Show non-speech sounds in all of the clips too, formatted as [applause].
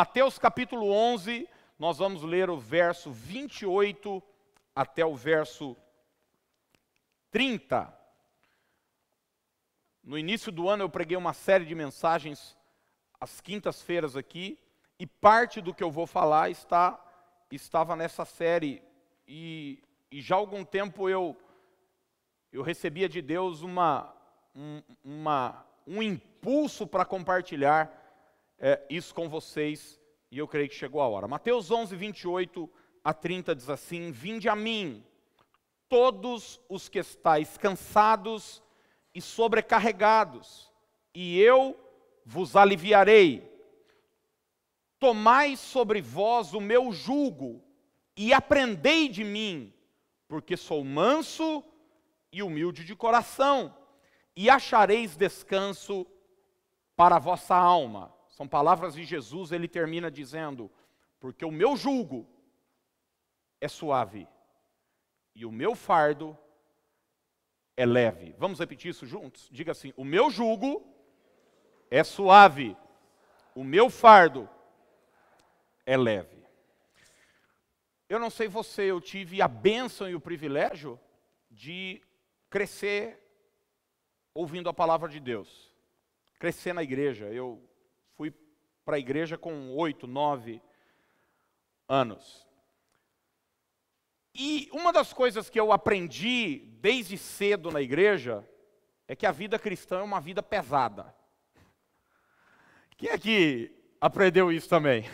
Mateus capítulo 11, nós vamos ler o verso 28 até o verso 30. No início do ano eu preguei uma série de mensagens às quintas-feiras aqui, e parte do que eu vou falar está estava nessa série e, e já há algum tempo eu eu recebia de Deus uma um, uma, um impulso para compartilhar é, isso com vocês e eu creio que chegou a hora. Mateus 11, 28 a 30 diz assim: Vinde a mim, todos os que estáis cansados e sobrecarregados, e eu vos aliviarei. Tomai sobre vós o meu jugo e aprendei de mim, porque sou manso e humilde de coração, e achareis descanso para a vossa alma são palavras de Jesus, ele termina dizendo: Porque o meu jugo é suave e o meu fardo é leve. Vamos repetir isso juntos? Diga assim: O meu jugo é suave, o meu fardo é leve. Eu não sei você, eu tive a bênção e o privilégio de crescer ouvindo a palavra de Deus, crescer na igreja. Eu Fui para a igreja com oito, nove anos. E uma das coisas que eu aprendi desde cedo na igreja é que a vida cristã é uma vida pesada. Quem é que aprendeu isso também?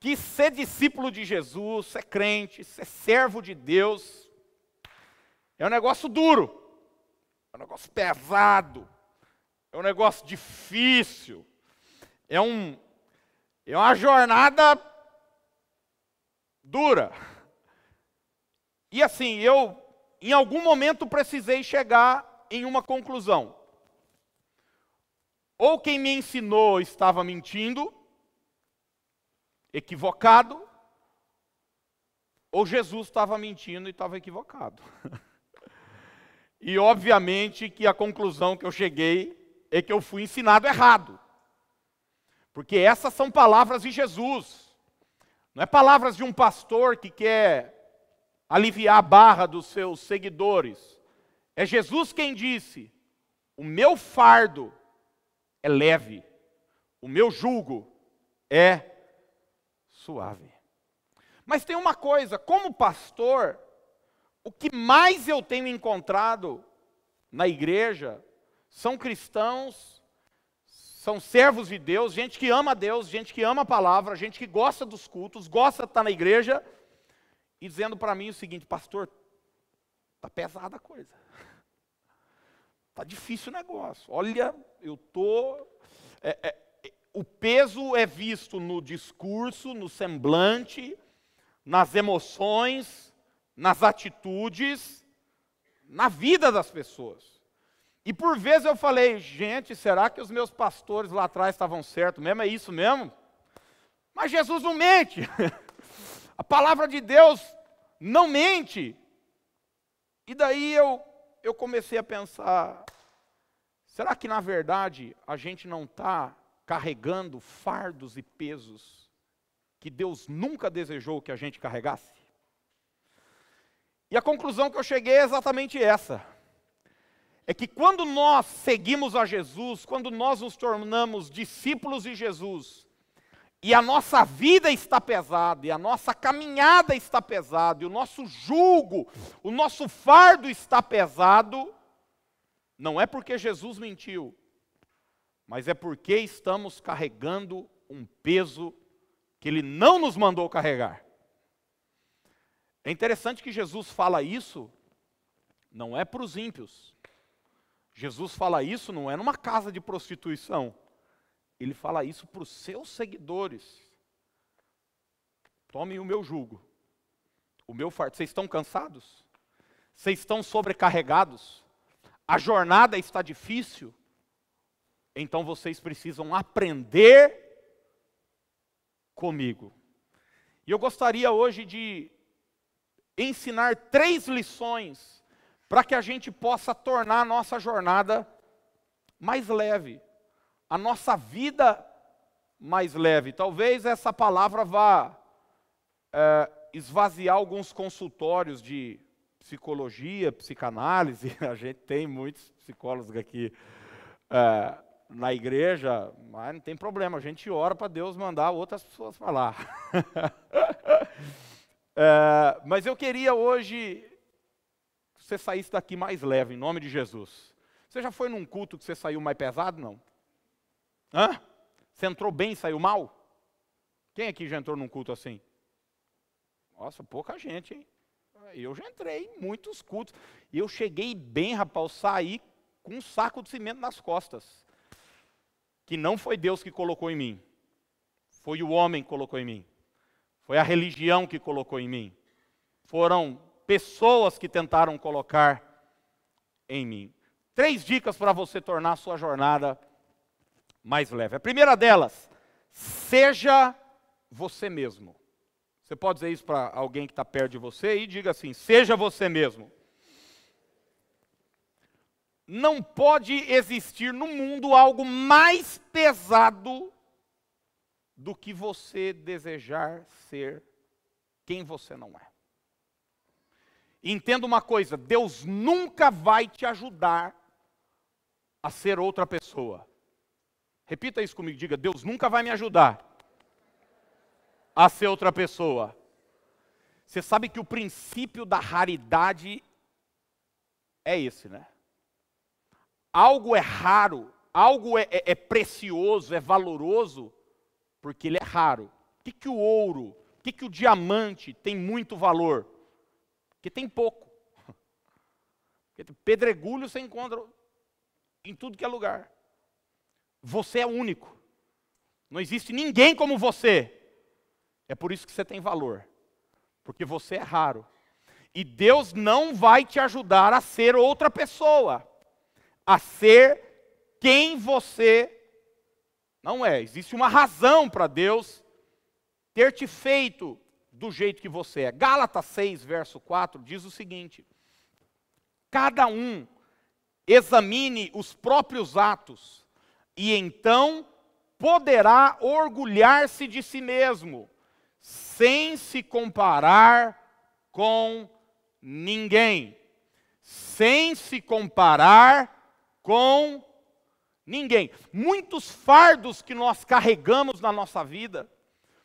Que ser discípulo de Jesus, ser crente, ser servo de Deus, é um negócio duro, é um negócio pesado é um negócio difícil, é, um, é uma jornada dura. E assim, eu em algum momento precisei chegar em uma conclusão. Ou quem me ensinou estava mentindo, equivocado, ou Jesus estava mentindo e estava equivocado. [laughs] e obviamente que a conclusão que eu cheguei é que eu fui ensinado errado. Porque essas são palavras de Jesus. Não é palavras de um pastor que quer aliviar a barra dos seus seguidores. É Jesus quem disse: O meu fardo é leve, o meu jugo é suave. Mas tem uma coisa: como pastor, o que mais eu tenho encontrado na igreja são cristãos, são servos de Deus, gente que ama Deus, gente que ama a palavra, gente que gosta dos cultos, gosta de estar na igreja, e dizendo para mim o seguinte: Pastor, está pesada a coisa, está difícil o negócio. Olha, eu estou. É, é, o peso é visto no discurso, no semblante, nas emoções, nas atitudes, na vida das pessoas. E por vezes eu falei, gente, será que os meus pastores lá atrás estavam certos mesmo? É isso mesmo? Mas Jesus não mente. [laughs] A palavra de Deus não mente. E daí eu, eu comecei a pensar: será que na verdade a gente não está carregando fardos e pesos que Deus nunca desejou que a gente carregasse? E a conclusão que eu cheguei é exatamente essa é que quando nós seguimos a Jesus, quando nós nos tornamos discípulos de Jesus, e a nossa vida está pesada, e a nossa caminhada está pesada, e o nosso jugo, o nosso fardo está pesado, não é porque Jesus mentiu, mas é porque estamos carregando um peso que ele não nos mandou carregar. É interessante que Jesus fala isso, não é para os ímpios, Jesus fala isso não é numa casa de prostituição. Ele fala isso para os seus seguidores. Tomem o meu jugo, o meu fardo. Vocês estão cansados? Vocês estão sobrecarregados? A jornada está difícil? Então vocês precisam aprender comigo. E eu gostaria hoje de ensinar três lições para que a gente possa tornar a nossa jornada mais leve, a nossa vida mais leve. Talvez essa palavra vá é, esvaziar alguns consultórios de psicologia, psicanálise. [laughs] A gente tem muitos psicólogos aqui é, na igreja, mas não tem problema, a gente ora para Deus mandar outras pessoas falar. [laughs] é, mas eu queria hoje você saísse daqui mais leve, em nome de Jesus. Você já foi num culto que você saiu mais pesado, não? Hã? Você entrou bem e saiu mal? Quem aqui já entrou num culto assim? Nossa, pouca gente, hein? Eu já entrei em muitos cultos. E eu cheguei bem, rapaz, saí com um saco de cimento nas costas. Que não foi Deus que colocou em mim. Foi o homem que colocou em mim. Foi a religião que colocou em mim. Foram pessoas que tentaram colocar em mim. Três dicas para você tornar a sua jornada mais leve. A primeira delas, seja você mesmo. Você pode dizer isso para alguém que está perto de você e diga assim: seja você mesmo. Não pode existir no mundo algo mais pesado do que você desejar ser quem você não é. Entenda uma coisa: Deus nunca vai te ajudar a ser outra pessoa. Repita isso comigo, diga: Deus nunca vai me ajudar a ser outra pessoa. Você sabe que o princípio da raridade é esse, né? Algo é raro, algo é, é, é precioso, é valoroso, porque ele é raro. O que, que o ouro, o que, que o diamante tem muito valor? Porque tem pouco. [laughs] pedregulho você encontra em tudo que é lugar. Você é único. Não existe ninguém como você. É por isso que você tem valor. Porque você é raro. E Deus não vai te ajudar a ser outra pessoa, a ser quem você não é. Existe uma razão para Deus ter te feito do jeito que você é. Gálatas 6, verso 4 diz o seguinte: Cada um examine os próprios atos, e então poderá orgulhar-se de si mesmo, sem se comparar com ninguém. Sem se comparar com ninguém. Muitos fardos que nós carregamos na nossa vida,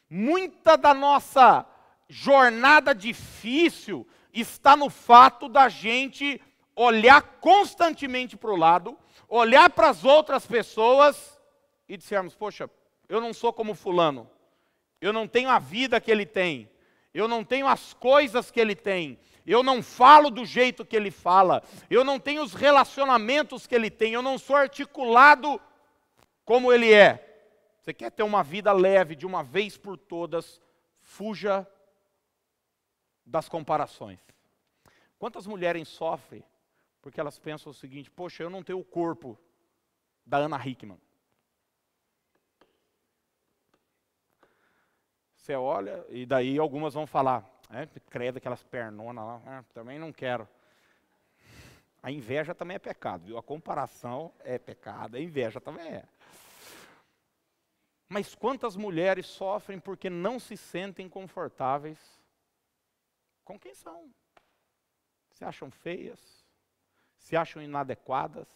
muita da nossa jornada difícil está no fato da gente olhar constantemente para o lado, olhar para as outras pessoas e dissermos: Poxa, eu não sou como Fulano, eu não tenho a vida que ele tem, eu não tenho as coisas que ele tem, eu não falo do jeito que ele fala, eu não tenho os relacionamentos que ele tem, eu não sou articulado como ele é. Você quer ter uma vida leve de uma vez por todas, fuja das comparações. Quantas mulheres sofrem porque elas pensam o seguinte: poxa, eu não tenho o corpo da Ana Hickman. Você olha, e daí algumas vão falar, né, credo aquelas pernonas lá, é, também não quero. A inveja também é pecado, viu? A comparação é pecado, a inveja também é. Mas quantas mulheres sofrem porque não se sentem confortáveis com quem são. Se acham feias, se acham inadequadas,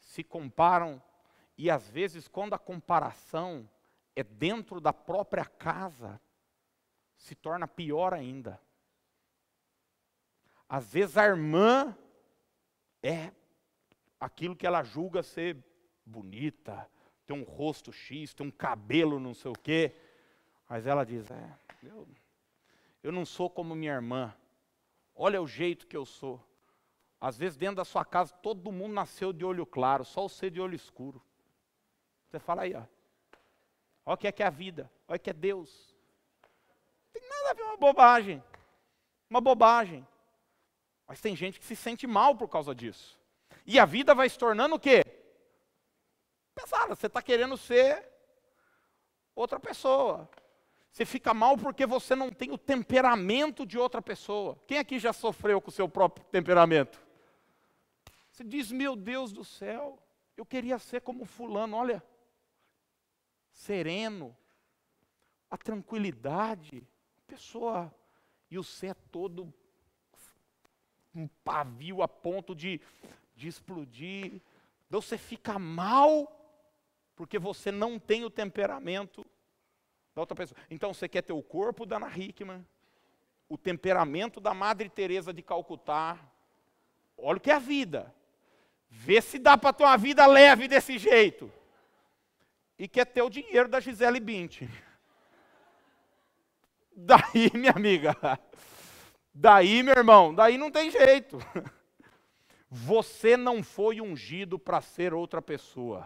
se comparam, e às vezes, quando a comparação é dentro da própria casa, se torna pior ainda. Às vezes a irmã é aquilo que ela julga ser bonita, tem um rosto X, tem um cabelo não sei o quê, mas ela diz: é, eu eu não sou como minha irmã. Olha o jeito que eu sou. Às vezes, dentro da sua casa, todo mundo nasceu de olho claro, só você de olho escuro. Você fala aí, ó. Olha o que é que é a vida, olha o que é Deus. Não tem nada a ver uma bobagem. Uma bobagem. Mas tem gente que se sente mal por causa disso. E a vida vai se tornando o quê? Pesada. Você está querendo ser outra pessoa. Você fica mal porque você não tem o temperamento de outra pessoa. Quem aqui já sofreu com o seu próprio temperamento? Você diz, meu Deus do céu, eu queria ser como fulano, olha, sereno, a tranquilidade, a pessoa, e o ser é todo um pavio a ponto de, de explodir. Então você fica mal porque você não tem o temperamento da outra pessoa. Então você quer ter o corpo da Ana Hickman, o temperamento da Madre Teresa de Calcutá. Olha o que é a vida. Vê se dá para ter uma vida leve desse jeito. E quer ter o dinheiro da Gisele Bündchen. [laughs] Daí, minha amiga, daí, meu irmão, daí não tem jeito. [laughs] Você não foi ungido para ser outra pessoa.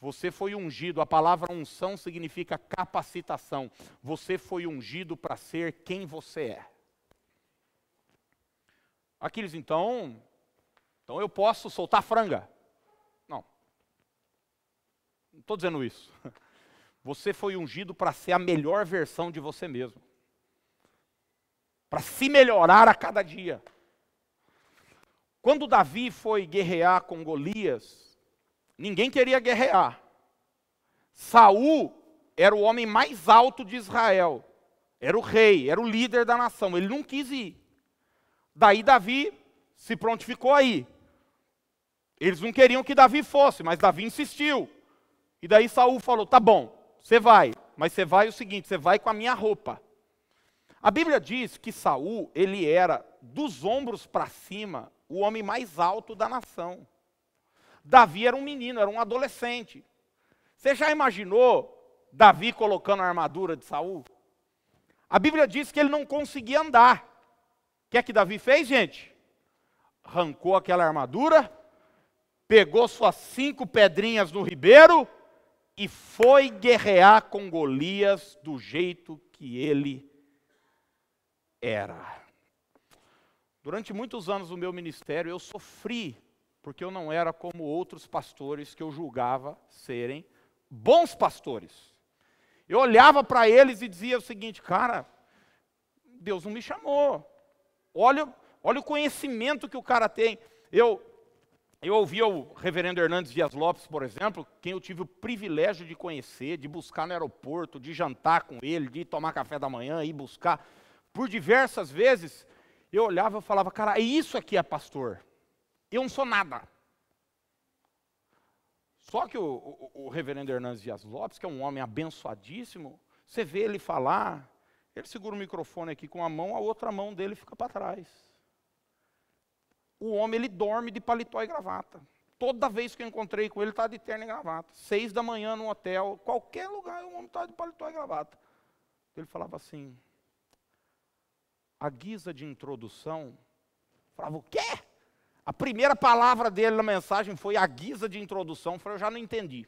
Você foi ungido, a palavra unção significa capacitação. Você foi ungido para ser quem você é. Aquiles, então, então eu posso soltar franga. Não. Não estou dizendo isso. [laughs] Você foi ungido para ser a melhor versão de você mesmo. Para se melhorar a cada dia. Quando Davi foi guerrear com Golias, Ninguém queria guerrear. Saul era o homem mais alto de Israel. Era o rei, era o líder da nação. Ele não quis ir. Daí Davi se prontificou aí. Eles não queriam que Davi fosse, mas Davi insistiu. E daí Saul falou: "Tá bom, você vai, mas você vai o seguinte, você vai com a minha roupa". A Bíblia diz que Saul, ele era dos ombros para cima, o homem mais alto da nação. Davi era um menino, era um adolescente. Você já imaginou Davi colocando a armadura de Saul? A Bíblia diz que ele não conseguia andar. O que é que Davi fez, gente? Arrancou aquela armadura, pegou suas cinco pedrinhas no ribeiro e foi guerrear com Golias do jeito que ele era. Durante muitos anos do meu ministério, eu sofri porque eu não era como outros pastores que eu julgava serem bons pastores. Eu olhava para eles e dizia o seguinte, cara, Deus não me chamou. Olha, olha o conhecimento que o cara tem. Eu eu ouvi o reverendo Hernandes Dias Lopes, por exemplo, quem eu tive o privilégio de conhecer, de buscar no aeroporto, de jantar com ele, de tomar café da manhã, ir buscar. Por diversas vezes, eu olhava e falava, cara, isso aqui é pastor. Eu não sou nada. Só que o, o, o reverendo Hernandes Dias Lopes, que é um homem abençoadíssimo, você vê ele falar, ele segura o microfone aqui com a mão, a outra mão dele fica para trás. O homem, ele dorme de paletó e gravata. Toda vez que eu encontrei com ele, está de terno e gravata. Seis da manhã no hotel, qualquer lugar, o homem está de paletó e gravata. Ele falava assim, a guisa de introdução, falava, o quê? A primeira palavra dele na mensagem foi a guisa de introdução, foi eu já não entendi.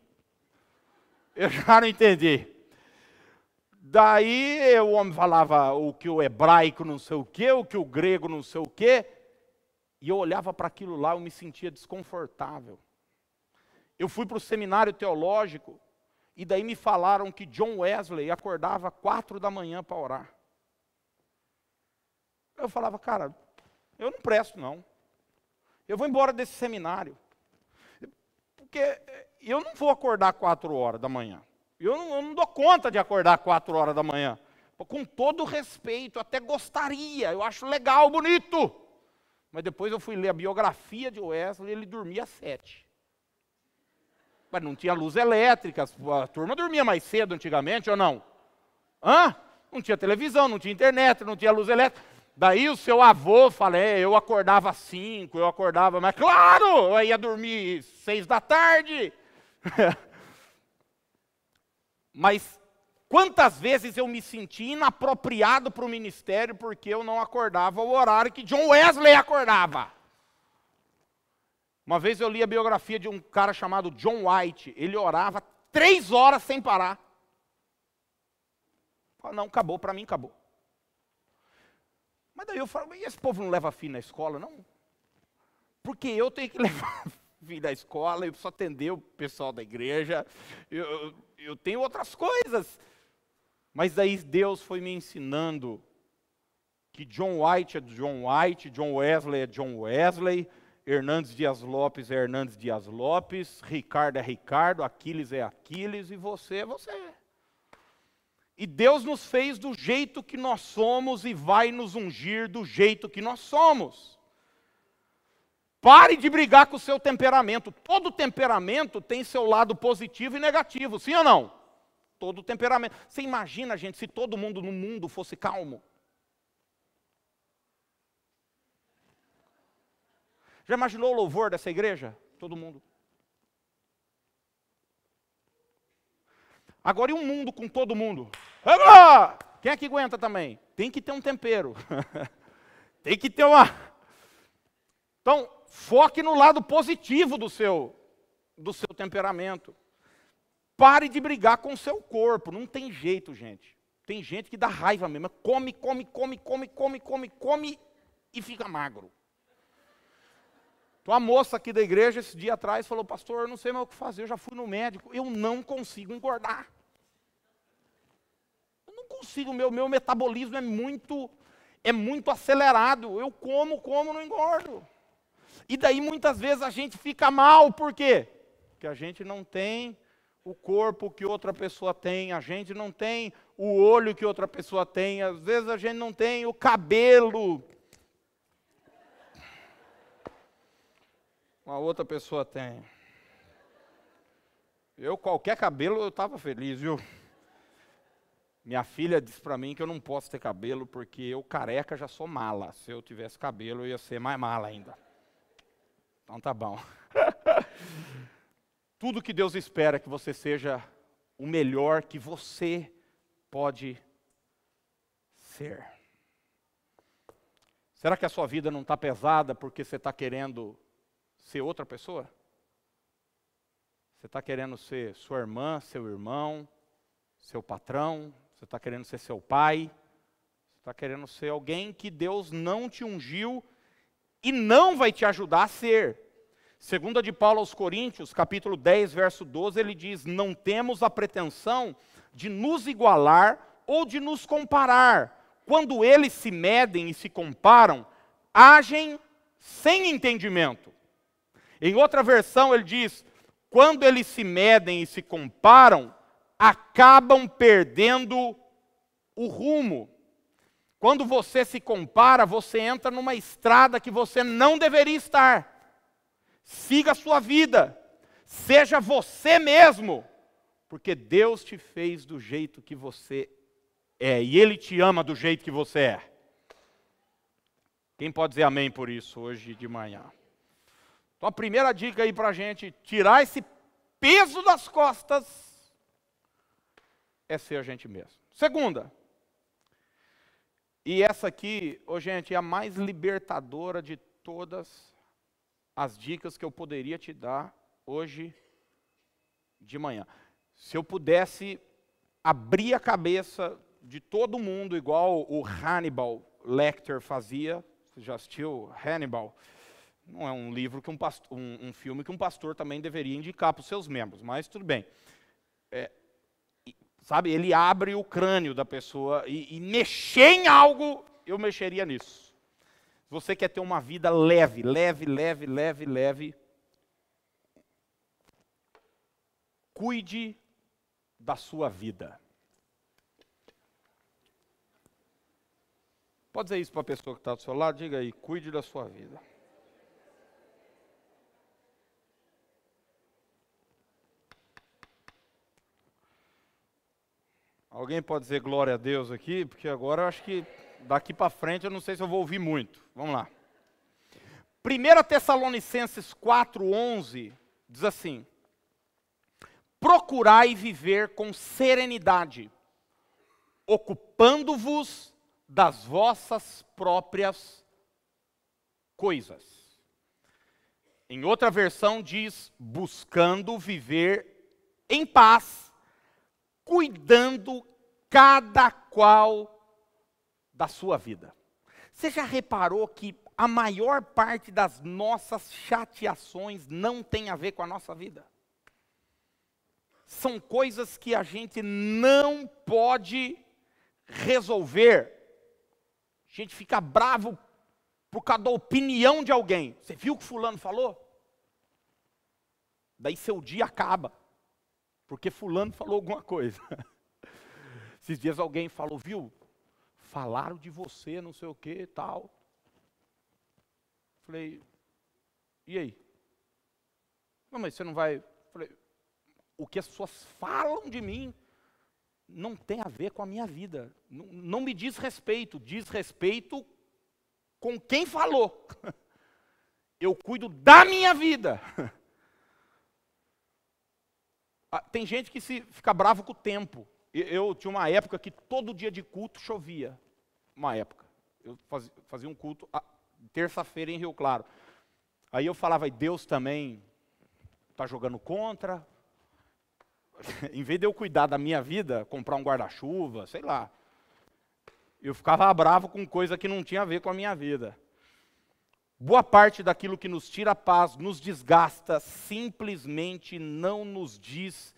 Eu já não entendi. Daí o homem falava o que o hebraico não sei o quê, o que o grego não sei o quê, e eu olhava para aquilo lá, eu me sentia desconfortável. Eu fui para o seminário teológico, e daí me falaram que John Wesley acordava quatro da manhã para orar. Eu falava, cara, eu não presto não. Eu vou embora desse seminário. Porque eu não vou acordar quatro horas da manhã. Eu não, eu não dou conta de acordar quatro horas da manhã. Com todo respeito, até gostaria, eu acho legal, bonito. Mas depois eu fui ler a biografia de Wesley e ele dormia às sete. Mas não tinha luz elétrica, a turma dormia mais cedo antigamente ou não? Hã? Não tinha televisão, não tinha internet, não tinha luz elétrica. Daí o seu avô fala, é, eu acordava às cinco, eu acordava, mas claro, eu ia dormir seis da tarde. [laughs] mas quantas vezes eu me senti inapropriado para o ministério porque eu não acordava o horário que John Wesley acordava. Uma vez eu li a biografia de um cara chamado John White. Ele orava três horas sem parar. Falei, não, acabou, para mim acabou. Mas daí eu falo, e esse povo não leva filho na escola, não? Porque eu tenho que [laughs] levar filho na escola, eu preciso atender o pessoal da igreja, eu, eu, eu tenho outras coisas. Mas daí Deus foi me ensinando que John White é John White, John Wesley é John Wesley, Hernandes Dias Lopes é Hernandes Dias Lopes, Ricardo é Ricardo, Aquiles é Aquiles e você é você. E Deus nos fez do jeito que nós somos e vai nos ungir do jeito que nós somos. Pare de brigar com o seu temperamento. Todo temperamento tem seu lado positivo e negativo, sim ou não? Todo temperamento. Você imagina, gente, se todo mundo no mundo fosse calmo? Já imaginou o louvor dessa igreja? Todo mundo. Agora, e um mundo com todo mundo? Quem é que aguenta também? Tem que ter um tempero. [laughs] Tem que ter uma. Então, foque no lado positivo do seu, do seu temperamento. Pare de brigar com o seu corpo. Não tem jeito, gente. Tem gente que dá raiva mesmo. É come, come, come, come, come, come, come e fica magro. Uma a moça aqui da igreja, esse dia atrás, falou: Pastor, eu não sei mais o que fazer. Eu já fui no médico. Eu não consigo engordar consigo, meu, meu metabolismo é muito, é muito acelerado. Eu como, como, não engordo. E daí muitas vezes a gente fica mal, por quê? Porque a gente não tem o corpo que outra pessoa tem, a gente não tem o olho que outra pessoa tem, às vezes a gente não tem o cabelo. Uma outra pessoa tem. Eu, qualquer cabelo, eu estava feliz, viu? Minha filha disse para mim que eu não posso ter cabelo porque eu careca já sou mala. Se eu tivesse cabelo, eu ia ser mais mala ainda. Então tá bom. [laughs] Tudo que Deus espera é que você seja o melhor que você pode ser. Será que a sua vida não está pesada porque você está querendo ser outra pessoa? Você está querendo ser sua irmã, seu irmão, seu patrão, você está querendo ser seu pai? Você está querendo ser alguém que Deus não te ungiu e não vai te ajudar a ser. Segunda de Paulo aos Coríntios, capítulo 10, verso 12, ele diz: "Não temos a pretensão de nos igualar ou de nos comparar. Quando eles se medem e se comparam, agem sem entendimento." Em outra versão ele diz: "Quando eles se medem e se comparam, acabam perdendo o rumo. Quando você se compara, você entra numa estrada que você não deveria estar. Siga a sua vida, seja você mesmo, porque Deus te fez do jeito que você é e Ele te ama do jeito que você é. Quem pode dizer amém por isso hoje de manhã? Então, a primeira dica aí para a gente tirar esse peso das costas é ser a gente mesmo. Segunda, e essa aqui, oh, gente, é a mais libertadora de todas as dicas que eu poderia te dar hoje de manhã. Se eu pudesse abrir a cabeça de todo mundo, igual o Hannibal Lecter fazia, você já assistiu Hannibal? Não é um livro que um, pastor, um, um filme que um pastor também deveria indicar para os seus membros, mas tudo bem. É, Sabe? Ele abre o crânio da pessoa e, e mexer em algo, eu mexeria nisso. Você quer ter uma vida leve, leve, leve, leve, leve. Cuide da sua vida. Pode dizer isso para a pessoa que está do seu lado? Diga aí, cuide da sua vida. Alguém pode dizer glória a Deus aqui? Porque agora eu acho que daqui para frente eu não sei se eu vou ouvir muito. Vamos lá. 1 Tessalonicenses 4,11 diz assim: Procurai viver com serenidade, ocupando-vos das vossas próprias coisas. Em outra versão diz: buscando viver em paz cuidando cada qual da sua vida. Você já reparou que a maior parte das nossas chateações não tem a ver com a nossa vida? São coisas que a gente não pode resolver. A gente fica bravo por causa da opinião de alguém. Você viu o que fulano falou? Daí seu dia acaba porque fulano falou alguma coisa. [laughs] Esses dias alguém falou, viu? Falaram de você, não sei o que, tal. Falei, e aí? Não, mas você não vai. Falei, o que as pessoas falam de mim não tem a ver com a minha vida. Não, não me diz respeito, diz respeito com quem falou. [laughs] Eu cuido da minha vida. [laughs] Ah, tem gente que se fica bravo com o tempo. Eu, tinha uma época que todo dia de culto chovia. Uma época. Eu fazia, fazia um culto terça-feira em Rio Claro. Aí eu falava, Deus também está jogando contra. [laughs] em vez de eu cuidar da minha vida, comprar um guarda-chuva, sei lá. Eu ficava bravo com coisa que não tinha a ver com a minha vida. Boa parte daquilo que nos tira a paz, nos desgasta, simplesmente não nos diz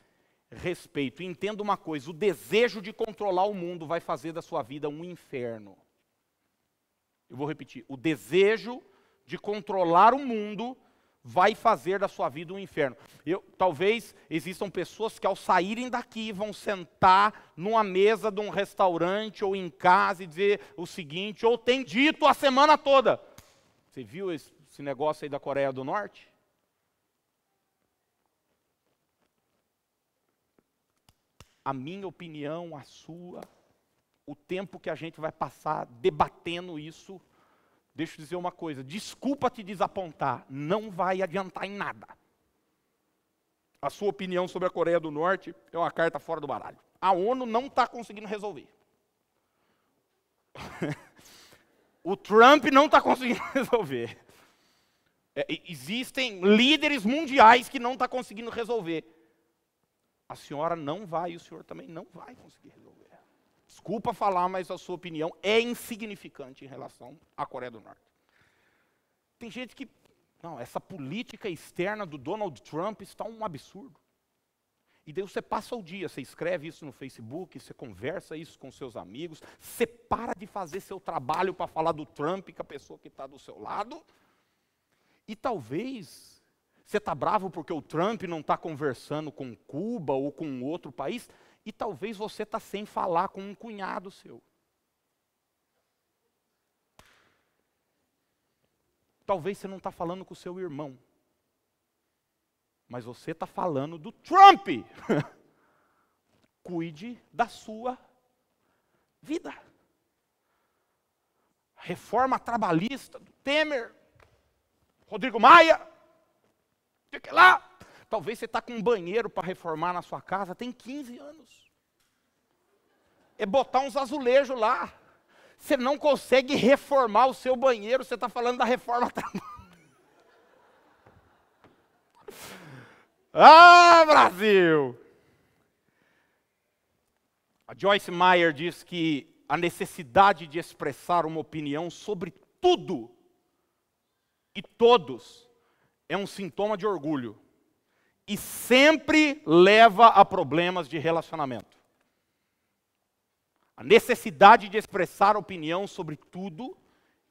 respeito. E entenda uma coisa: o desejo de controlar o mundo vai fazer da sua vida um inferno. Eu vou repetir: o desejo de controlar o mundo vai fazer da sua vida um inferno. Eu, talvez existam pessoas que ao saírem daqui vão sentar numa mesa de um restaurante ou em casa e dizer o seguinte, ou tem dito a semana toda: você viu esse negócio aí da Coreia do Norte? A minha opinião, a sua, o tempo que a gente vai passar debatendo isso, deixa eu dizer uma coisa: desculpa te desapontar, não vai adiantar em nada. A sua opinião sobre a Coreia do Norte é uma carta fora do baralho. A ONU não está conseguindo resolver. [laughs] O Trump não está conseguindo [laughs] resolver. É, existem líderes mundiais que não estão tá conseguindo resolver. A senhora não vai e o senhor também não vai conseguir resolver. Desculpa falar, mas a sua opinião é insignificante em relação à Coreia do Norte. Tem gente que. Não, essa política externa do Donald Trump está um absurdo. E daí você passa o dia, você escreve isso no Facebook, você conversa isso com seus amigos, você para de fazer seu trabalho para falar do Trump com a pessoa que está do seu lado. E talvez você está bravo porque o Trump não está conversando com Cuba ou com outro país, e talvez você está sem falar com um cunhado seu. Talvez você não está falando com o seu irmão. Mas você está falando do Trump. [laughs] Cuide da sua vida. Reforma trabalhista do Temer, Rodrigo Maia, que lá. Talvez você está com um banheiro para reformar na sua casa, tem 15 anos. É botar uns azulejos lá. Você não consegue reformar o seu banheiro, você está falando da reforma [laughs] trabalhista. Ah, Brasil! A Joyce Meyer diz que a necessidade de expressar uma opinião sobre tudo e todos é um sintoma de orgulho e sempre leva a problemas de relacionamento. A necessidade de expressar opinião sobre tudo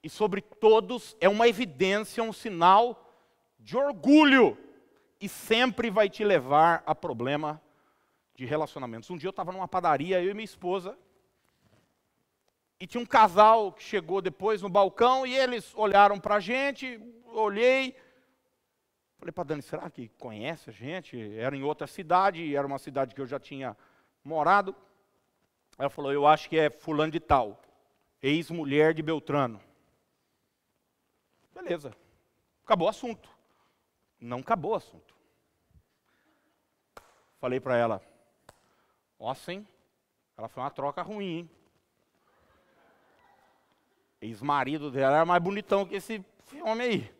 e sobre todos é uma evidência, um sinal de orgulho e sempre vai te levar a problema de relacionamentos. Um dia eu estava numa padaria, eu e minha esposa, e tinha um casal que chegou depois no balcão e eles olharam para a gente, olhei, falei para Dani, será que conhece a gente? Era em outra cidade, era uma cidade que eu já tinha morado. Ela falou, eu acho que é fulano de tal, ex-mulher de Beltrano. Beleza, acabou o assunto. Não acabou o assunto. Falei para ela, ó sim Ela foi uma troca ruim, hein? Ex-marido dela era mais bonitão que esse, homem aí.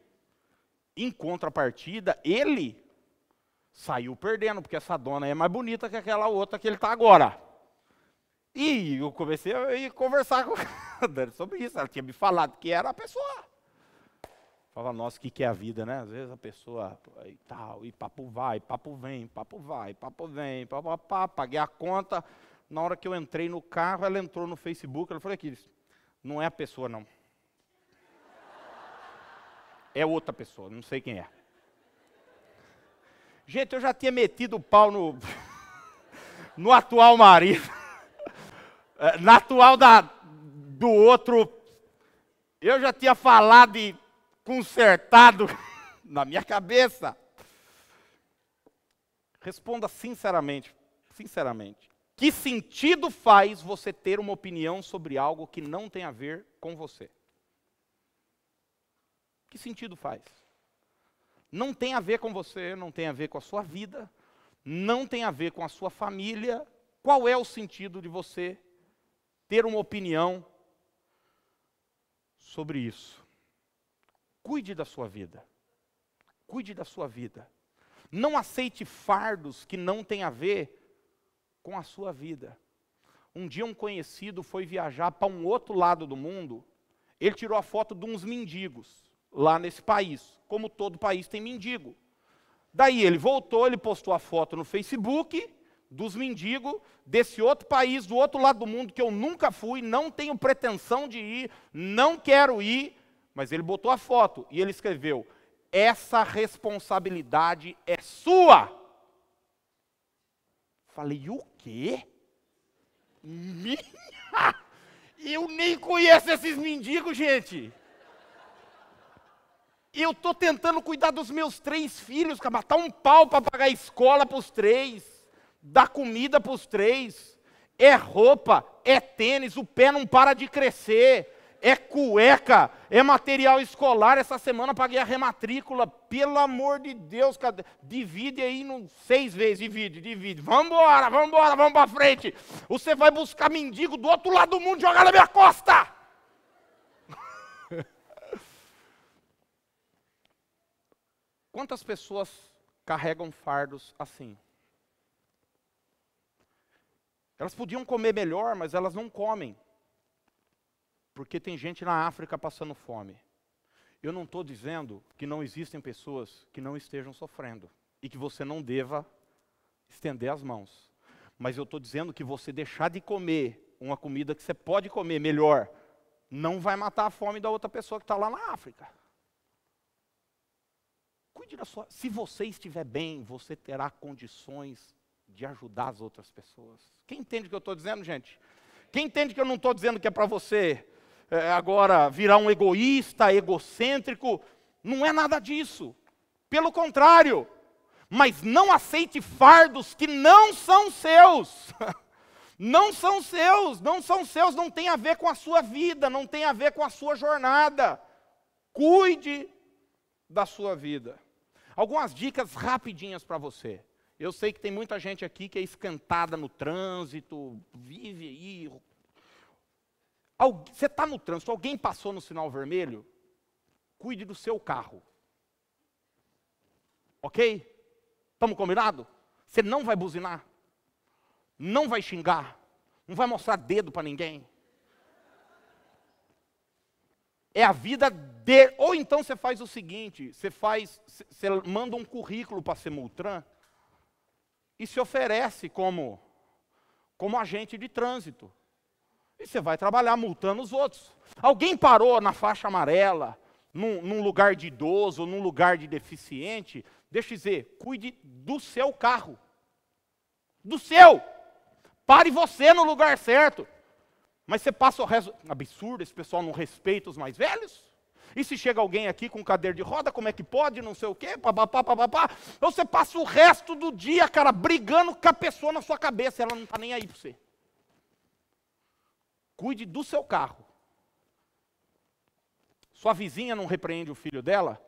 Em contrapartida, ele saiu perdendo, porque essa dona é mais bonita que aquela outra que ele está agora. E eu comecei a conversar com ela [laughs] sobre isso. Ela tinha me falado que era a pessoa. Fala, nossa, o que, que é a vida, né? Às vezes a pessoa e tal, e papo vai, papo vem, papo vai, papo vem, papo, papo, paguei a conta. Na hora que eu entrei no carro, ela entrou no Facebook, ela falou aqui, não é a pessoa não. É outra pessoa, não sei quem é. Gente, eu já tinha metido o pau no, [laughs] no atual marido, [laughs] na atual da, do outro. Eu já tinha falado de consertado [laughs] na minha cabeça? Responda sinceramente, sinceramente. Que sentido faz você ter uma opinião sobre algo que não tem a ver com você? Que sentido faz? Não tem a ver com você, não tem a ver com a sua vida, não tem a ver com a sua família. Qual é o sentido de você ter uma opinião sobre isso? Cuide da sua vida. Cuide da sua vida. Não aceite fardos que não têm a ver com a sua vida. Um dia um conhecido foi viajar para um outro lado do mundo. Ele tirou a foto de uns mendigos lá nesse país. Como todo país tem mendigo. Daí ele voltou, ele postou a foto no Facebook dos mendigos desse outro país, do outro lado do mundo que eu nunca fui, não tenho pretensão de ir, não quero ir, mas ele botou a foto e ele escreveu: Essa responsabilidade é sua. Falei: O quê? Minha? Eu nem conheço esses mendigos, gente. Eu estou tentando cuidar dos meus três filhos, cara, matar um pau para pagar a escola para os três, dar comida para os três, é roupa, é tênis, o pé não para de crescer, é cueca, é material escolar. Essa semana paguei a rematrícula. Pelo amor de Deus, cadê? divide aí no, seis vezes, divide, divide. Vambora, vambora, vamos para frente. Você vai buscar mendigo do outro lado do mundo jogar na minha costa. [laughs] Quantas pessoas carregam fardos assim? Elas podiam comer melhor, mas elas não comem porque tem gente na África passando fome. Eu não estou dizendo que não existem pessoas que não estejam sofrendo e que você não deva estender as mãos. Mas eu estou dizendo que você deixar de comer uma comida que você pode comer melhor não vai matar a fome da outra pessoa que está lá na África. Cuide da sua. Se você estiver bem, você terá condições de ajudar as outras pessoas. Quem entende o que eu estou dizendo, gente? Quem entende que eu não estou dizendo que é para você é, agora virar um egoísta, egocêntrico. Não é nada disso. Pelo contrário, mas não aceite fardos que não são seus. [laughs] Não são seus, não são seus, não tem a ver com a sua vida, não tem a ver com a sua jornada. Cuide da sua vida. Algumas dicas rapidinhas para você. Eu sei que tem muita gente aqui que é escantada no trânsito, vive aí você está no trânsito, alguém passou no sinal vermelho? Cuide do seu carro. Ok? Estamos combinados? Você não vai buzinar, não vai xingar, não vai mostrar dedo para ninguém. É a vida de. Ou então você faz o seguinte: você faz, você manda um currículo para ser Multran e se oferece como, como agente de trânsito. E você vai trabalhar multando os outros. Alguém parou na faixa amarela, num, num lugar de idoso, num lugar de deficiente? Deixa eu dizer, cuide do seu carro. Do seu! Pare você no lugar certo. Mas você passa o resto. Absurdo, esse pessoal não respeita os mais velhos? E se chega alguém aqui com cadeira de roda, como é que pode, não sei o quê, papapá, papapá. Então você passa o resto do dia, cara, brigando com a pessoa na sua cabeça, ela não está nem aí para você. Cuide do seu carro. Sua vizinha não repreende o filho dela?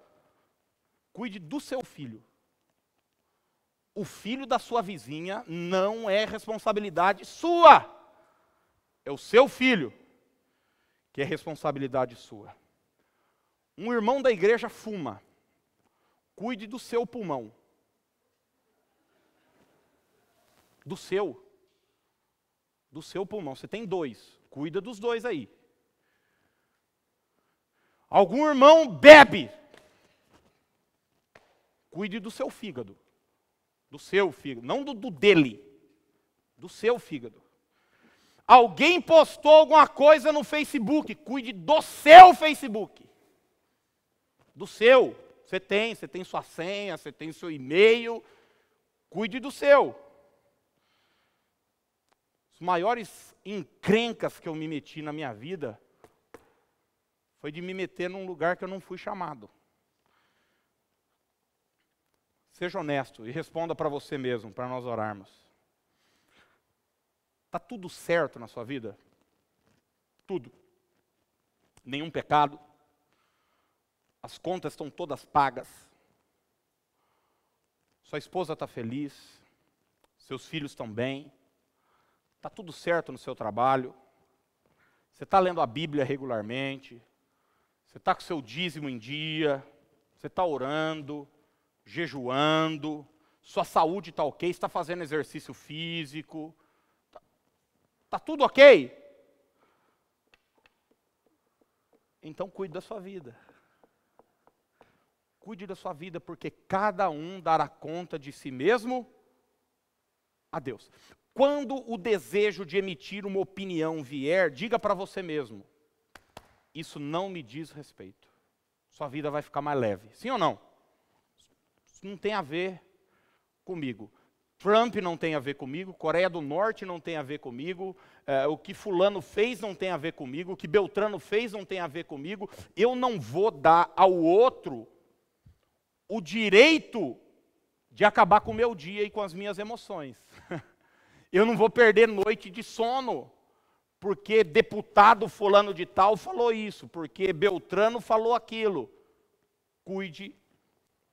Cuide do seu filho. O filho da sua vizinha não é responsabilidade sua. É o seu filho que é responsabilidade sua. Um irmão da igreja fuma. Cuide do seu pulmão. Do seu do seu pulmão. Você tem dois, cuida dos dois aí. Algum irmão bebe, cuide do seu fígado. Do seu fígado, não do, do dele, do seu fígado. Alguém postou alguma coisa no Facebook, cuide do seu Facebook. Do seu. Você tem, você tem sua senha, você tem seu e-mail, cuide do seu maiores encrencas que eu me meti na minha vida foi de me meter num lugar que eu não fui chamado. Seja honesto e responda para você mesmo, para nós orarmos. Está tudo certo na sua vida? Tudo. Nenhum pecado. As contas estão todas pagas. Sua esposa está feliz. Seus filhos estão bem está tudo certo no seu trabalho, você está lendo a Bíblia regularmente, você está com seu dízimo em dia, você está orando, jejuando, sua saúde está ok, está fazendo exercício físico, está tá tudo ok? Então cuide da sua vida. Cuide da sua vida, porque cada um dará conta de si mesmo a Deus. Quando o desejo de emitir uma opinião vier, diga para você mesmo: Isso não me diz respeito. Sua vida vai ficar mais leve. Sim ou não? Isso não tem a ver comigo. Trump não tem a ver comigo, Coreia do Norte não tem a ver comigo, eh, o que Fulano fez não tem a ver comigo, o que Beltrano fez não tem a ver comigo. Eu não vou dar ao outro o direito de acabar com o meu dia e com as minhas emoções. [laughs] Eu não vou perder noite de sono, porque deputado fulano de tal falou isso, porque Beltrano falou aquilo. Cuide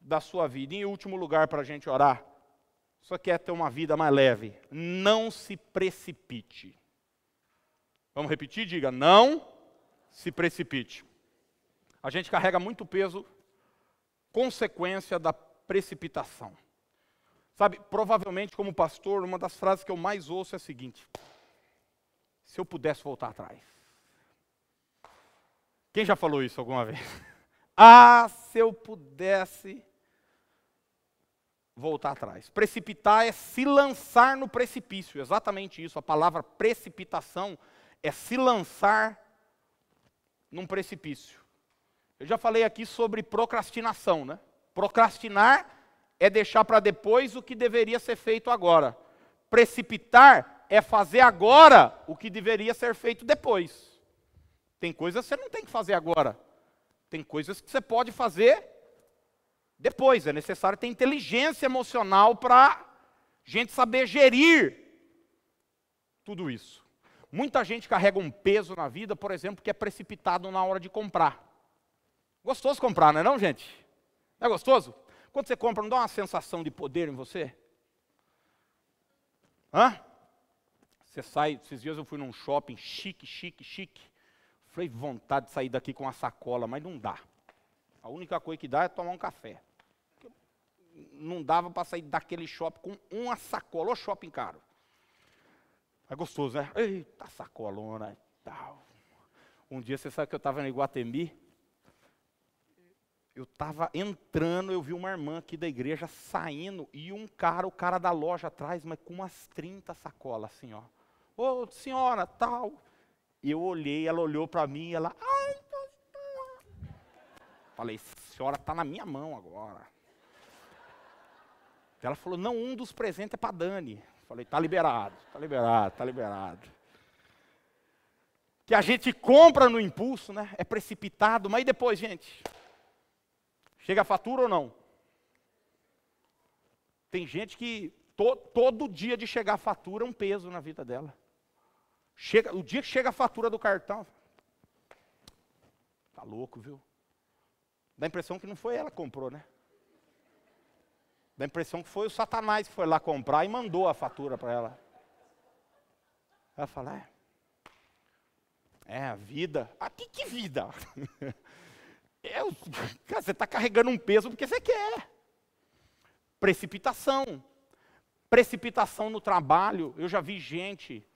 da sua vida. em último lugar, para a gente orar, só quer ter uma vida mais leve. Não se precipite. Vamos repetir? Diga, não se precipite. A gente carrega muito peso, consequência da precipitação. Sabe, provavelmente, como pastor, uma das frases que eu mais ouço é a seguinte: se eu pudesse voltar atrás. Quem já falou isso alguma vez? [laughs] Ah, se eu pudesse voltar atrás. Precipitar é se lançar no precipício, exatamente isso. A palavra precipitação é se lançar num precipício. Eu já falei aqui sobre procrastinação, né? Procrastinar é deixar para depois o que deveria ser feito agora. Precipitar é fazer agora o que deveria ser feito depois. Tem coisas que você não tem que fazer agora. Tem coisas que você pode fazer depois. É necessário ter inteligência emocional para gente saber gerir tudo isso. Muita gente carrega um peso na vida, por exemplo, que é precipitado na hora de comprar. Gostoso comprar, não é não, gente? Não é gostoso? Quando você compra, não dá uma sensação de poder em você? Hã? Você sai, esses dias eu fui num shopping chique, chique, chique. Falei, vontade de sair daqui com uma sacola, mas não dá. A única coisa que dá é tomar um café. Não dava para sair daquele shopping com uma sacola, o shopping caro. É gostoso, né? Eita, sacolona e tal. Um dia você sabe que eu estava no Iguatemi, eu estava entrando, eu vi uma irmã aqui da igreja saindo e um cara, o cara da loja atrás, mas com umas 30 sacolas, assim, ó. Ô, senhora, tal. Eu olhei, ela olhou para mim, ela... Ai, Falei, senhora, está na minha mão agora. Ela falou, não, um dos presentes é para Dani. Falei, tá liberado, tá liberado, tá liberado. Que a gente compra no impulso, né? É precipitado, mas e depois, gente? Chega a fatura ou não? Tem gente que to, todo dia de chegar a fatura é um peso na vida dela. Chega, o dia que chega a fatura do cartão, tá louco, viu? Dá a impressão que não foi ela que comprou, né? Dá a impressão que foi o Satanás que foi lá comprar e mandou a fatura para ela. Ela fala, é, é a vida. Aqui ah, que, que vida? [laughs] É cara, você está carregando um peso porque você quer. Precipitação. Precipitação no trabalho. Eu já vi gente,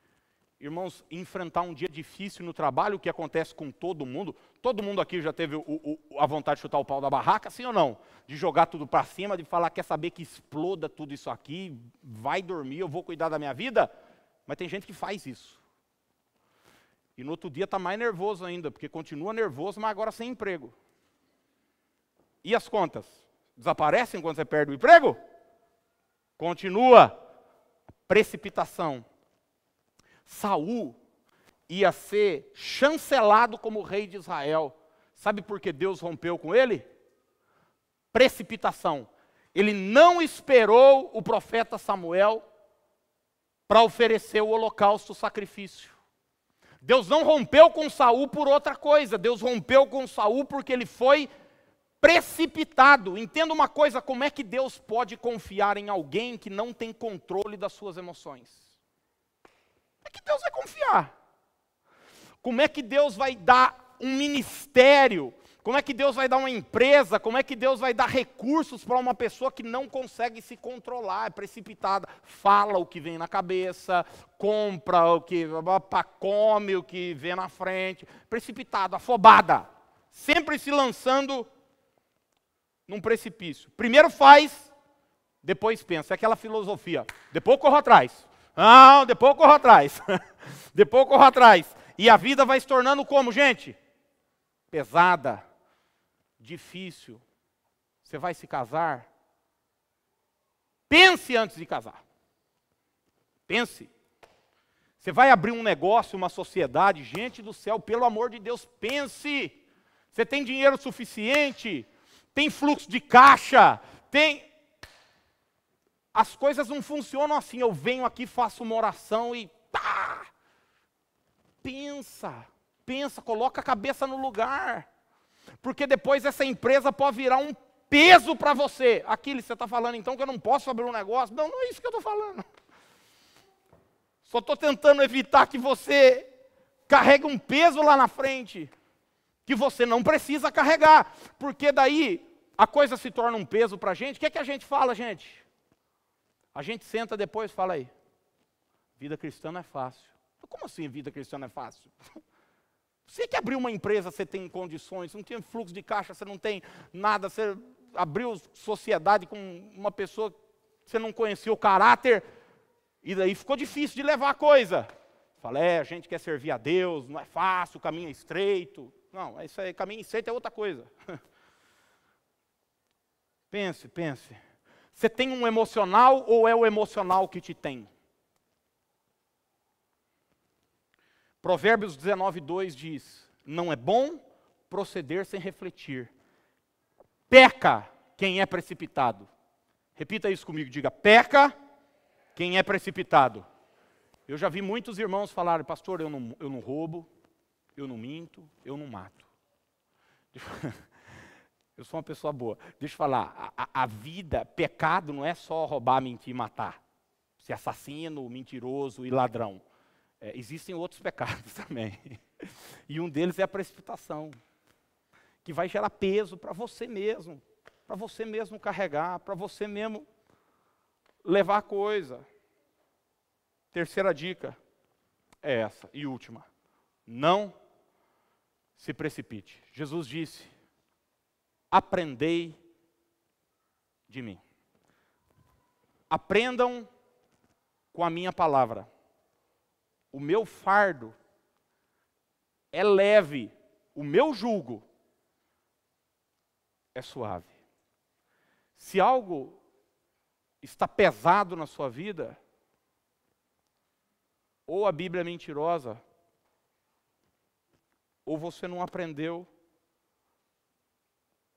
irmãos, enfrentar um dia difícil no trabalho, o que acontece com todo mundo. Todo mundo aqui já teve o, o, a vontade de chutar o pau da barraca, sim ou não? De jogar tudo para cima, de falar, quer saber que exploda tudo isso aqui, vai dormir, eu vou cuidar da minha vida. Mas tem gente que faz isso. E no outro dia está mais nervoso ainda, porque continua nervoso, mas agora sem emprego. E as contas? Desaparecem quando você perde o emprego? Continua precipitação. Saul ia ser chancelado como rei de Israel. Sabe por que Deus rompeu com ele? Precipitação. Ele não esperou o profeta Samuel para oferecer o holocausto, o sacrifício. Deus não rompeu com Saul por outra coisa, Deus rompeu com Saul porque ele foi precipitado. Entenda uma coisa: como é que Deus pode confiar em alguém que não tem controle das suas emoções? Como é que Deus vai confiar? Como é que Deus vai dar um ministério? Como é que Deus vai dar uma empresa? Como é que Deus vai dar recursos para uma pessoa que não consegue se controlar, é precipitada, fala o que vem na cabeça, compra o que come o que vê na frente, Precipitado, afobada, sempre se lançando num precipício. Primeiro faz, depois pensa. É aquela filosofia. Depois corro atrás. Não, depois corro atrás. [laughs] depois corro atrás. E a vida vai se tornando como, gente? Pesada, difícil. Você vai se casar? Pense antes de casar. Pense. Você vai abrir um negócio, uma sociedade, gente do céu, pelo amor de Deus, pense. Você tem dinheiro suficiente? tem fluxo de caixa, tem. As coisas não funcionam assim. Eu venho aqui, faço uma oração e. Pá! Pensa, pensa, coloca a cabeça no lugar. Porque depois essa empresa pode virar um peso para você. Aquiles, você está falando então que eu não posso abrir um negócio? Não, não é isso que eu estou falando. Só estou tentando evitar que você carregue um peso lá na frente que você não precisa carregar, porque daí a coisa se torna um peso para a gente. O que é que a gente fala, gente? A gente senta depois e fala aí, vida cristã não é fácil. Como assim vida cristã não é fácil? Você [laughs] é que abriu uma empresa, você tem condições, você não tem fluxo de caixa, você não tem nada, você abriu sociedade com uma pessoa que você não conhecia o caráter, e daí ficou difícil de levar a coisa. Fala, é, a gente quer servir a Deus, não é fácil, o caminho é estreito. Não, é isso aí, caminho incerto é outra coisa. [laughs] pense, pense. Você tem um emocional ou é o emocional que te tem? Provérbios 19, 2 diz: Não é bom proceder sem refletir. Peca quem é precipitado. Repita isso comigo, diga: peca quem é precipitado. Eu já vi muitos irmãos falarem, pastor, eu não, eu não roubo, eu não minto, eu não mato. [laughs] Eu sou uma pessoa boa. Deixa eu falar, a, a vida, pecado não é só roubar, mentir e matar. Ser assassino, mentiroso e ladrão. É, existem outros pecados [laughs] também. E um deles é a precipitação, que vai gerar peso para você mesmo, para você mesmo carregar, para você mesmo levar a coisa. Terceira dica é essa, e última: não se precipite. Jesus disse: Aprendei de mim. Aprendam com a minha palavra. O meu fardo é leve, o meu jugo é suave. Se algo está pesado na sua vida, ou a Bíblia é mentirosa, ou você não aprendeu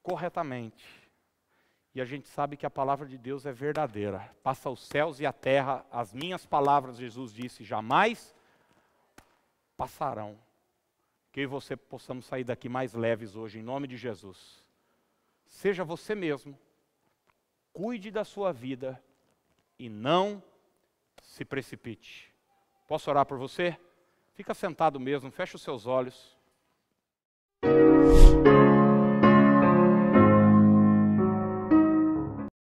corretamente. E a gente sabe que a palavra de Deus é verdadeira. Passa os céus e a terra, as minhas palavras, Jesus disse, jamais passarão. Que eu e você possamos sair daqui mais leves hoje, em nome de Jesus. Seja você mesmo, cuide da sua vida e não se precipite. Posso orar por você? Fica sentado mesmo, fecha os seus olhos.